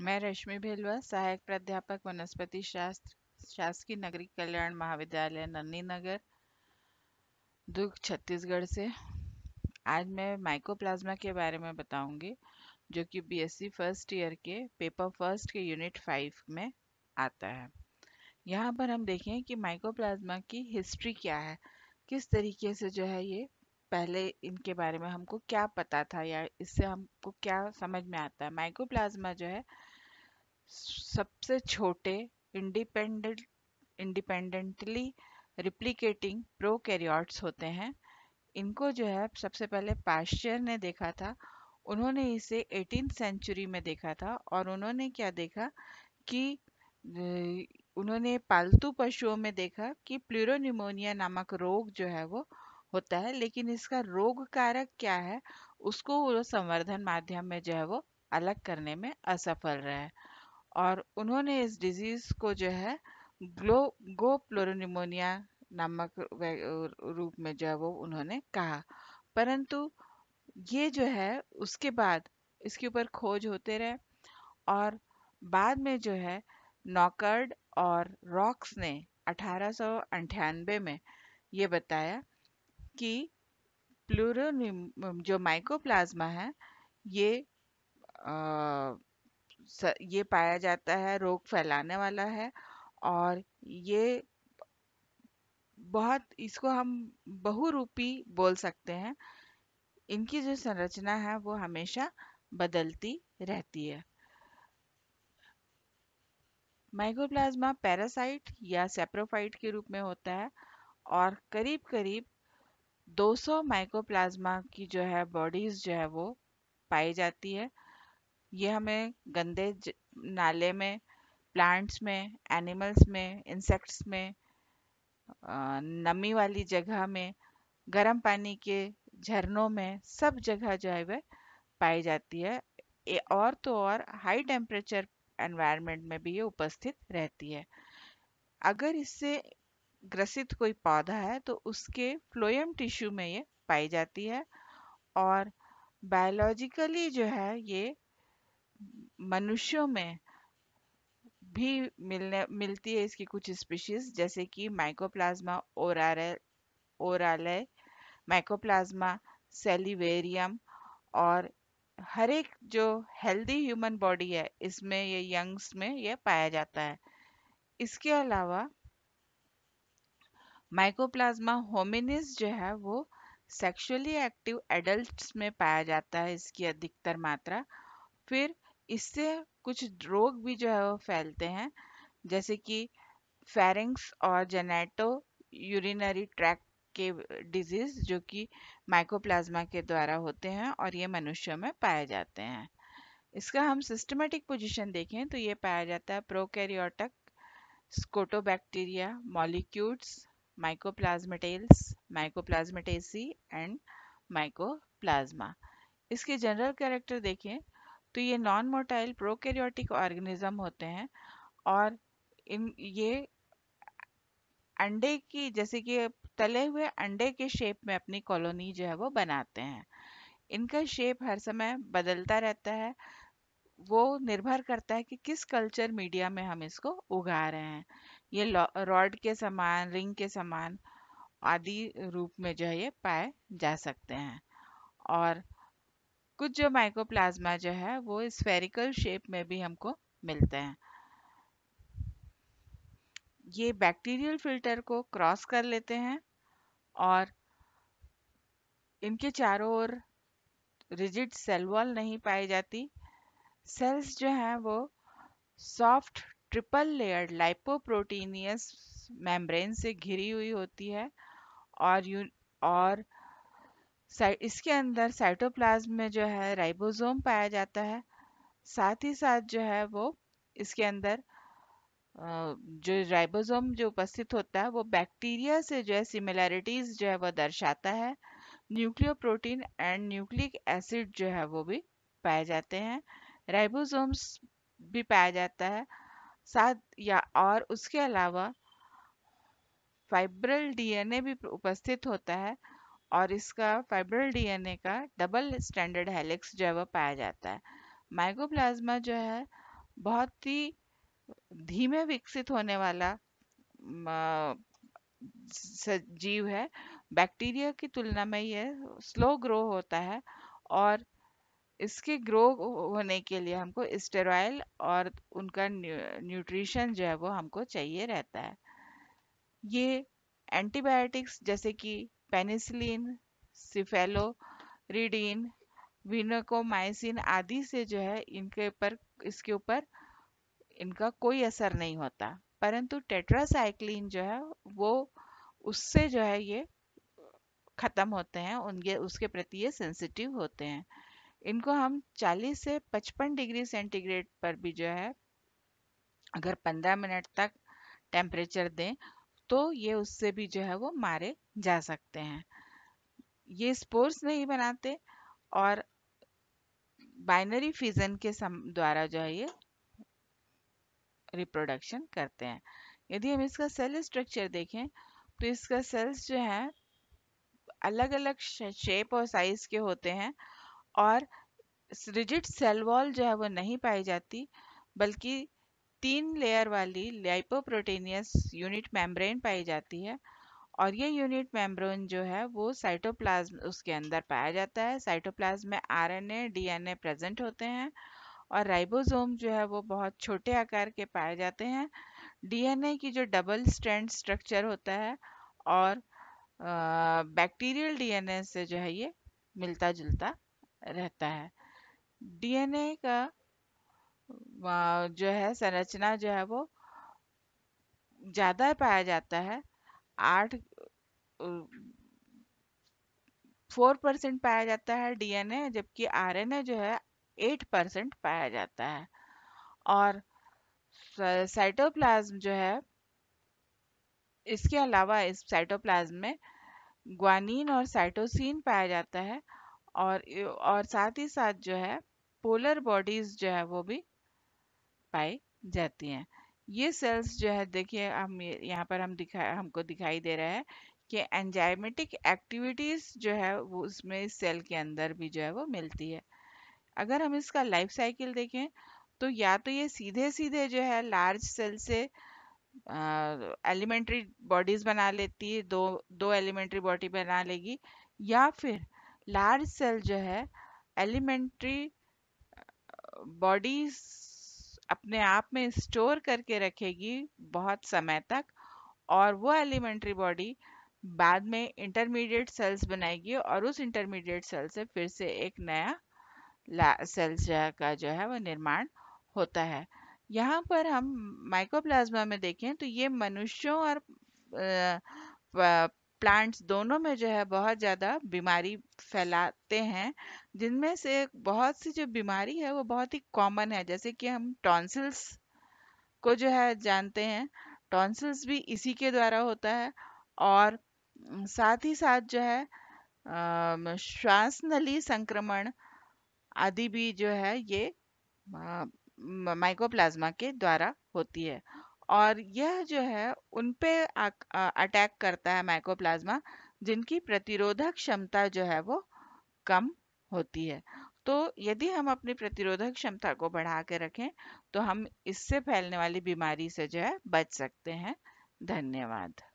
मैं रश्मि भेलवा सहायक प्राध्यापक वनस्पति शास्त्र शासकीय नगरी कल्याण महाविद्यालय नन्नी नगर दुर्ग छत्तीसगढ़ से आज मैं माइकोप्लाज्मा के बारे में बताऊंगी जो कि बीएससी फर्स्ट ईयर के पेपर फर्स्ट के यूनिट फाइव में आता है यहाँ पर हम देखें कि माइकोप्लाज्मा की हिस्ट्री क्या है किस तरीके से जो है ये पहले इनके बारे में हमको क्या पता था या इससे हमको क्या समझ में आता है माइकोप्लाज्मा जो है सबसे छोटे इंडिपेंडेंट इंडिपेंडेंटली रिप्लिकेटिंग प्रोकैरियोट्स होते हैं इनको जो है सबसे पहले पाश्चर ने देखा था उन्होंने इसे एटीन सेंचुरी में देखा था और उन्होंने क्या देखा कि उन्होंने पालतू पशुओं में देखा कि प्लूरोनिमोनिया नामक रोग जो है वो होता है लेकिन इसका रोग कारक क्या है उसको वो संवर्धन माध्यम में जो है वो अलग करने में असफल रहे और उन्होंने इस डिजीज को जो है ग्लो प्लोरोनिमोनिया नामक रूप में जो है वो उन्होंने कहा परंतु ये जो है उसके बाद इसके ऊपर खोज होते रहे और बाद में जो है नॉकर्ड और रॉक्स ने अठारह में ये बताया कि प्लूरोनिम जो माइकोप्लाज्मा है ये आ, ये पाया जाता है रोग फैलाने वाला है और ये बहुत इसको हम बहुरूपी बोल सकते हैं इनकी जो संरचना है वो हमेशा बदलती रहती है माइकोप्लाज्मा पैरासाइट या सेप्रोफाइट के रूप में होता है और करीब करीब 200 माइकोप्लाज्मा की जो है बॉडीज जो है वो पाई जाती है ये हमें गंदे नाले में प्लांट्स में एनिमल्स में इंसेक्ट्स में नमी वाली जगह में गर्म पानी के झरनों में सब जगह जो है वह पाई जाती है और तो और हाई टेम्परेचर एनवायरनमेंट में भी ये उपस्थित रहती है अगर इससे ग्रसित कोई पौधा है तो उसके फ्लोएम टिश्यू में ये पाई जाती है और बायोलॉजिकली जो है ये मनुष्यों में भी मिलने मिलती है इसकी कुछ स्पीशीज जैसे कि माइकोप्लाज्मा ओरारे ओरालय माइकोप्लाज्मा सेलिवेरियम और हर एक जो हेल्दी ह्यूमन बॉडी है इसमें ये यंग्स में ये पाया जाता है इसके अलावा माइकोप्लाज्मा होमिनिस जो है वो सेक्सुअली एक्टिव एडल्ट्स में पाया जाता है इसकी अधिकतर मात्रा फिर इससे कुछ रोग भी जो है वो फैलते हैं जैसे कि फेरिंग्स और जेनेटो यूरिनरी ट्रैक के डिजीज जो कि माइकोप्लाज्मा के द्वारा होते हैं और ये मनुष्यों में पाए जाते हैं इसका हम सिस्टमेटिक पोजीशन देखें तो ये पाया जाता है prokaryotic scotobacteria mollicutes mycoplasmatales mycoplasmataceae and mycoplasma इसके जनरल कैरेक्टर देखें तो ये नॉन मोटाइल प्रोकैरियोटिक ऑर्गेनिज्म होते हैं और इन ये अंडे की जैसे कि तले हुए अंडे के शेप में अपनी कॉलोनी जो है वो बनाते हैं इनका शेप हर समय बदलता रहता है वो निर्भर करता है कि किस कल्चर मीडिया में हम इसको उगा रहे हैं ये रॉड के समान रिंग के समान आदि रूप में जो है ये पाए जा सकते हैं और कुछ जो माइकोप्लाज्मा जो है वो स्फेरिकल शेप में भी हमको मिलते हैं ये बैक्टीरियल फिल्टर को क्रॉस कर लेते हैं और इनके चारों ओर रिजिड सेल वॉल नहीं पाई जाती सेल्स जो हैं वो soft triple layer lipoproteinaceous membrane से घिरी हुई होती है और यू और इसके अंदर साइटोप्लाज्म में जो है राइबोसोम पाया जाता है साथ ही साथ जो है वो इसके अंदर जो राइबोसोम जो उपस्थित होता है वो बैक्टीरिया से जो है सिमिलैरिटीज जो है वो दर्शाता है nucleoprotein and nucleic acid जो है वो भी पाए जाते हैं राइबोसोम्स भी पाया जाता है साथ या और उसके अलावा फाइब्रल डीएनए भी उपस्थित होता है और इसका फाइब्रल डीएनए का डबल स्टैंडर्ड हेलिक्स जो है वह पाया जाता है माइकोप्लाज्मा जो है बहुत ही धीमे विकसित होने वाला जीव है बैक्टीरिया की तुलना में यह स्लो ग्रो होता है और इसके ग्रो होने के लिए हमको स्टेरॉयल और उनका न्यूट्रिशन जो है वो हमको चाहिए रहता है ये एंटीबायोटिक्स जैसे कि पेनिसिलिन रिडीन विनोकोमाइसिन आदि से जो है इनके ऊपर इसके ऊपर इनका कोई असर नहीं होता परंतु टेट्रासाइक्लिन जो है वो उससे जो है ये ख़त्म होते हैं उनके उसके प्रति ये सेंसिटिव होते हैं इनको हम 40 से 55 डिग्री सेंटीग्रेड पर भी जो है अगर 15 मिनट तक टेम्परेचर दें तो ये उससे भी जो है वो मारे जा सकते हैं ये स्पोर्स नहीं बनाते और बाइनरी फिजन के सम द्वारा जो है ये रिप्रोडक्शन करते हैं यदि हम इसका सेल स्ट्रक्चर देखें तो इसका सेल्स जो है अलग अलग शेप और साइज के होते हैं और रिजिड सेल वॉल जो है वो नहीं पाई जाती बल्कि तीन लेयर वाली लाइपोप्रोटेनियस यूनिट मेम्ब्रेन पाई जाती है और ये यूनिट मेम्ब्रेन जो है वो साइटोप्लाज्म उसके अंदर पाया जाता है साइटोप्लाज्म में आरएनए डीएनए प्रेजेंट होते हैं और राइबोसोम जो है वो बहुत छोटे आकार के पाए जाते हैं डीएनए की जो डबल स्ट्रैंड स्ट्रक्चर होता है और बैक्टीरियल डीएनए से जो है ये मिलता जुलता रहता है डीएनए का जो है संरचना जो है वो ज़्यादा पाया जाता है आठ फोर परसेंट पाया जाता है डीएनए जबकि आरएनए जो है एट परसेंट पाया जाता है और साइटोप्लाज्म जो है इसके अलावा इस साइटोप्लाज्म में ग्वानीन और साइटोसिन पाया जाता है और और साथ ही साथ जो है पोलर बॉडीज जो है वो भी पाई जाती हैं ये सेल्स जो है देखिए हम यहाँ पर हम दिखा हमको दिखाई दे रहा है कि एंजाइमेटिक एक्टिविटीज जो है वो उसमें इस सेल के अंदर भी जो है वो मिलती है अगर हम इसका लाइफ साइकिल देखें तो या तो ये सीधे सीधे जो है लार्ज सेल से एलिमेंट्री बॉडीज बना लेती है दो दो एलिमेंट्री बॉडी बना लेगी या फिर लार्ज सेल जो है एलिमेंट्री बॉडीज अपने आप में स्टोर करके रखेगी बहुत समय तक और वो एलिमेंट्री बॉडी बाद में इंटरमीडिएट सेल्स बनाएगी और उस इंटरमीडिएट सेल से फिर से एक नया सेल्स का जो है वो निर्माण होता है यहाँ पर हम माइकोप्लाज्मा में देखें तो ये मनुष्यों और प्लांट्स दोनों में जो है बहुत ज़्यादा बीमारी फैलाते हैं जिनमें से बहुत सी जो बीमारी है वो बहुत ही कॉमन है जैसे कि हम टॉन्सिल्स को जो है जानते हैं टॉन्सिल्स भी इसी के द्वारा होता है और साथ ही साथ जो है श्वास नली संक्रमण आदि भी जो है ये माइकोप्लाज्मा के द्वारा होती है और यह जो है उन पे अटैक करता है माइकोप्लाज्मा जिनकी प्रतिरोधक क्षमता जो है वो कम होती है तो यदि हम अपनी प्रतिरोधक क्षमता को बढ़ा के रखें तो हम इससे फैलने वाली बीमारी से जो है बच सकते हैं धन्यवाद